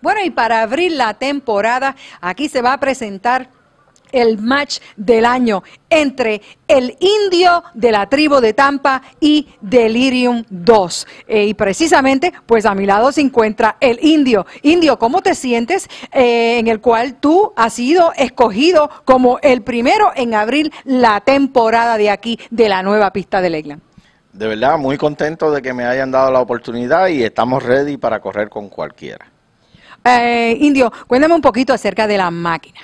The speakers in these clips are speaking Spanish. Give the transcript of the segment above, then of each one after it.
Bueno, y para abrir la temporada, aquí se va a presentar el match del año entre el indio de la tribu de Tampa y Delirium 2. Eh, y precisamente, pues a mi lado se encuentra el indio. Indio, ¿cómo te sientes eh, en el cual tú has sido escogido como el primero en abrir la temporada de aquí de la nueva pista de Legland? De verdad, muy contento de que me hayan dado la oportunidad y estamos ready para correr con cualquiera. Eh, Indio, cuéntame un poquito acerca de la máquina.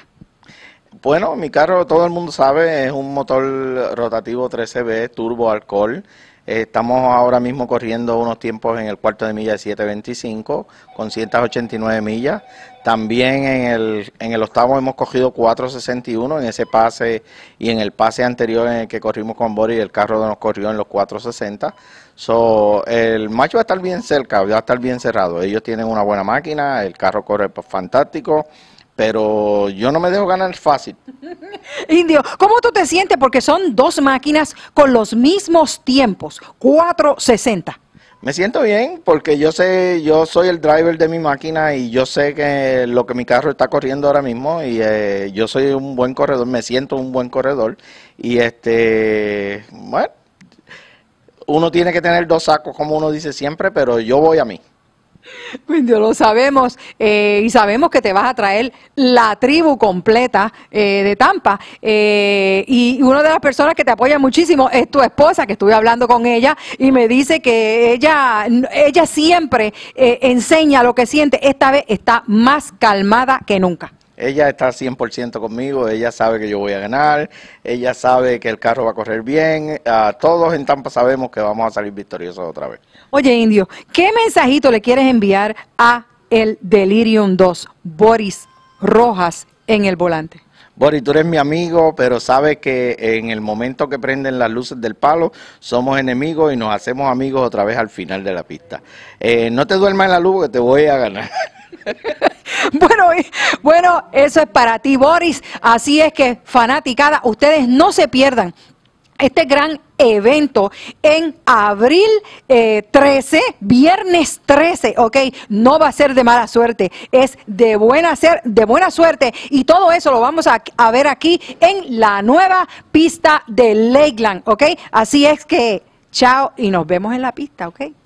Bueno, mi carro, todo el mundo sabe, es un motor rotativo 13B, turbo alcohol. estamos ahora mismo corriendo unos tiempos en el cuarto de milla de 725 con 189 millas. También en el, en el octavo hemos cogido 461 en ese pase y en el pase anterior en el que corrimos con Boris, el carro nos corrió en los 460. So, el macho va a estar bien cerca, va a estar bien cerrado. Ellos tienen una buena máquina, el carro corre pues, fantástico pero yo no me dejo ganar fácil. Indio, ¿cómo tú te sientes? Porque son dos máquinas con los mismos tiempos, 460. Me siento bien porque yo sé, yo soy el driver de mi máquina y yo sé que lo que mi carro está corriendo ahora mismo y eh, yo soy un buen corredor, me siento un buen corredor y este, bueno, uno tiene que tener dos sacos como uno dice siempre, pero yo voy a mí. Pues lo sabemos eh, y sabemos que te vas a traer la tribu completa eh, de Tampa. Eh, y una de las personas que te apoya muchísimo es tu esposa, que estuve hablando con ella y me dice que ella, ella siempre enseña lo que siente. Esta vez está más calmada que nunca ella está 100% conmigo, ella sabe que yo voy a ganar, ella sabe que el carro va a correr bien, ah, todos en Tampa sabemos que vamos a salir victoriosos otra vez. Oye, Indio, ¿qué mensajito le quieres enviar a el Delirium 2, Boris Rojas en el volante? Boris, tú eres mi amigo, pero sabes que en el momento que prenden las luces del palo, somos enemigos y nos hacemos amigos otra vez al final de la pista. Eh, no te duermas en la luz que te voy a ganar. Bueno, bueno, eso es para ti, Boris. Así es que, fanaticada, ustedes no se pierdan este gran evento en abril 13, eh, viernes 13, ¿ok? No va a ser de mala suerte, es de buena, ser, de buena suerte y todo eso lo vamos a, a ver aquí en la nueva pista de Lakeland, ¿ok? Así es que, chao y nos vemos en la pista, ¿ok?